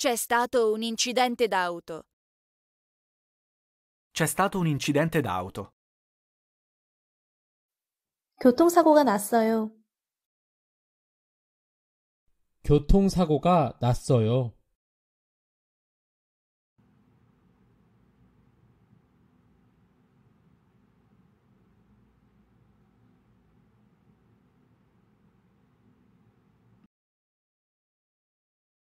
C'è stato un incidente d'auto. C'è stato un incidente d'auto. 교통사고가 났어요. 교통사고가 났어요.